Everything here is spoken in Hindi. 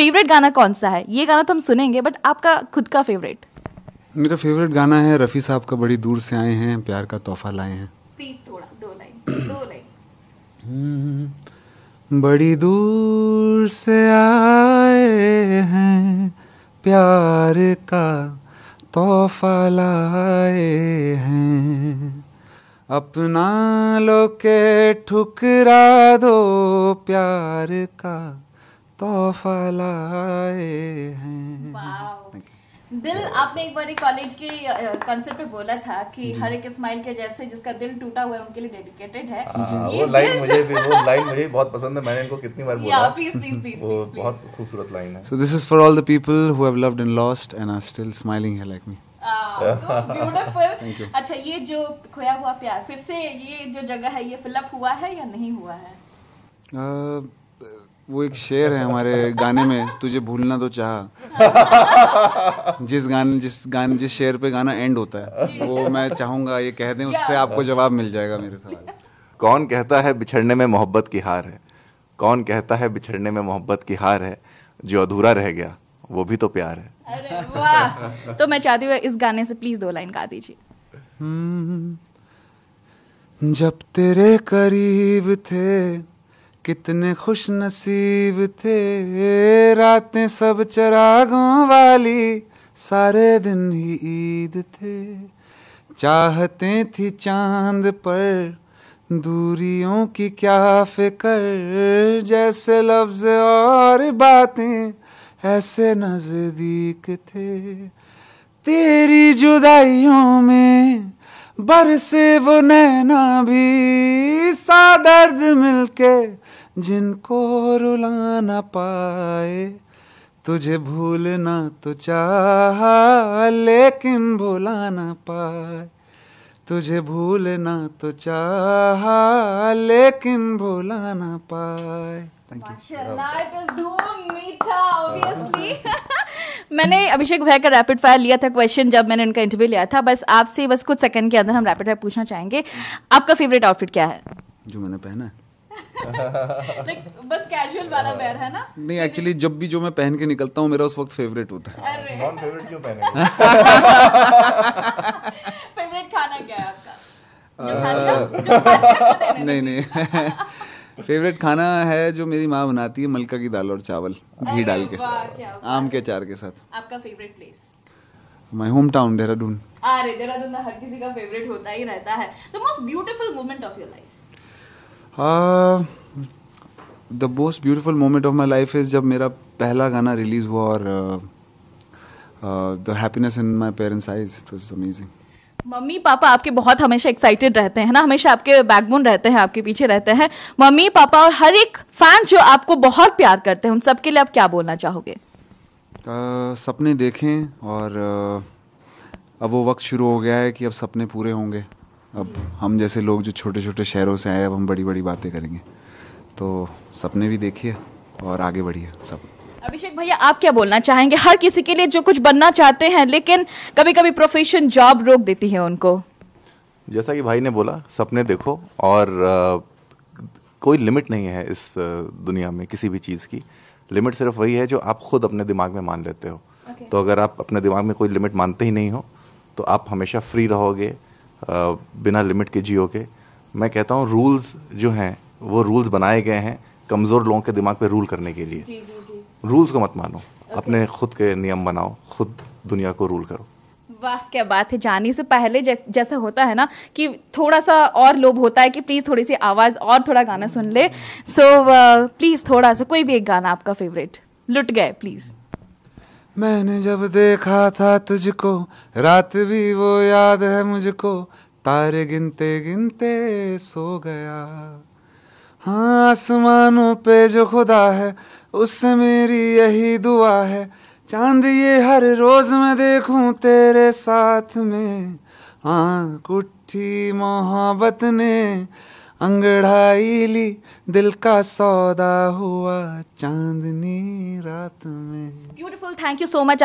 फेवरेट गाना कौन सा है ये गाना तो हम सुनेंगे बट आपका खुद का फेवरेट मेरा फेवरेट गाना है रफ़ी साहब का बड़ी दूर से आए हैं प्यार का तोहफा लाए हैं हम्म, बड़ी दूर से आए हैं प्यार का तोहफा लाए हैं अपना लो के ठुकरा दो प्यार का तोहफा लाए हैं दिल आपने एक बार कॉलेज के कंसेप्ट पे बोला था कि हर एक स्माइल के जैसे जिसका दिल टूटा हुआ है उनके लिए डेडिकेटेड है आ, हाँ, वो लाइन मुझे भी वो लाइन मुझे बहुत पसंद है मैंने इनको कितनी बार बोला प्लीज प्लीज प्लीज वो बहुत खूबसूरत लाइन है so this is for all the people who have loved and lost and are still smiling here like me beautiful अच्छा ये जो खोया हुआ प्यार फिर से ये जो जगह है ये फिलअप हुआ है या नहीं हुआ है uh, वो एक शेर है हमारे गाने में तुझे भूलना तो चाह जिस गाने जिस गाने जिस शेर पे गाना एंड होता है वो मैं चाहूंगा ये कह दें उससे आपको जवाब मिल जाएगा मेरे सवाल कौन कहता है बिछड़ने में मोहब्बत की हार है कौन कहता है बिछड़ने में मोहब्बत की हार है जो अधूरा रह गया वो भी तो प्यार है अरे तो मैं चाहती हूँ इस गाने से प्लीज दो लाइन गा दीजिए हम्म, जब तेरे करीब थे कितने खुश नसीब थे रातें सब चरागों वाली सारे दिन ही ईद थे चाहते थी चांद पर दूरियों की क्या फिकर जैसे लफ्ज और बातें ऐसे नजदीक थे तेरी जुदाइयों में बरसे वो नैना भी सा दर्द मिलके जिनको रुलाना पाए तुझे भूलना तो चाह लेकिन भुलाना पाए तुझे भूलना तो चाह लेकिन भुलाना पाए थैंक यू मैंने अभिषेक भाई का रैपिड फायर लिया था क्वेश्चन जब मैंने उनका इंटरव्यू लिया था बस आपसे बस कुछ सेकंड के अंदर हम रैपिड फायर पूछना चाहेंगे आपका फेवरेट आउटफिट क्या है जो मैंने पहना है बस कैजुअल वाला वेयर है ना नहीं एक्चुअली जब भी जो मैं पहन के निकलता हूँ मेरा उस वक्त फेवरेट होता है नॉन फेवरेट क्यों पहने फेवरेट खाना क्या है आपका नहीं नहीं फेवरेट खाना है जो मेरी माँ बनाती है मलका की दाल और चावल घी डाल के आम के अचार के साथ आपका favourite place my home town Dehradun अरे देहरादून हर किसी का फेवरेट होता ही रहता है the most beautiful moment of your life the most beautiful moment of my life is जब मेरा पहला गाना रिलीज हुआ और the happiness in my parents eyes it was amazing मम्मी पापा आपके बहुत हमेशा एक्साइटेड रहते हैं ना हमेशा आपके बैकबोन रहते हैं आपके पीछे रहते हैं मम्मी पापा और हर एक फैंस जो आपको बहुत प्यार करते हैं उन सबके लिए आप क्या बोलना चाहोगे आ, सपने देखें और आ, अब वो वक्त शुरू हो गया है कि अब सपने पूरे होंगे अब हम जैसे लोग जो छोटे छोटे शहरों से आए अब हम बड़ी बड़ी बातें करेंगे तो सपने भी देखिए और आगे बढ़िए सब अभिषेक भैया आप क्या बोलना चाहेंगे हर किसी के लिए जो कुछ बनना चाहते हैं लेकिन कभी कभी प्रोफेशन जॉब रोक देती है उनको जैसा कि भाई ने बोला सपने देखो और आ, कोई लिमिट नहीं है इस दुनिया में किसी भी चीज़ की लिमिट सिर्फ वही है जो आप खुद अपने दिमाग में मान लेते हो okay. तो अगर आप अपने दिमाग में कोई लिमिट मानते ही नहीं हो तो आप हमेशा फ्री रहोगे बिना लिमिट के जियोगे मैं कहता हूँ रूल्स जो हैं वो रूल्स बनाए गए हैं कमज़ोर लोगों के दिमाग पे रूल करने के लिए रूल्स को मत मानो okay. अपने खुद के नियम बनाओ खुद दुनिया को रूल करो वाह क्या बात है जाने से पहले जैसा होता है ना कि थोड़ा सा और लोभ होता है कि प्लीज़ थोड़ी सी आवाज़ और थोड़ा गाना सुन ले सो so, प्लीज़ uh, थोड़ा सा कोई भी एक गाना आपका फेवरेट लुट गए प्लीज़ मैंने जब देखा था तुझको रात भी वो याद है मुझको तारे गिनते गिनते सो गया हाँ आसमानों पे जो खुदा है उससे मेरी यही दुआ है चांद ये हर रोज मैं देखूं तेरे साथ में हाँ कुठी मोहब्बत ने अंगड़ाई ली दिल का सौदा हुआ चांदनी रात में beautiful thank you so much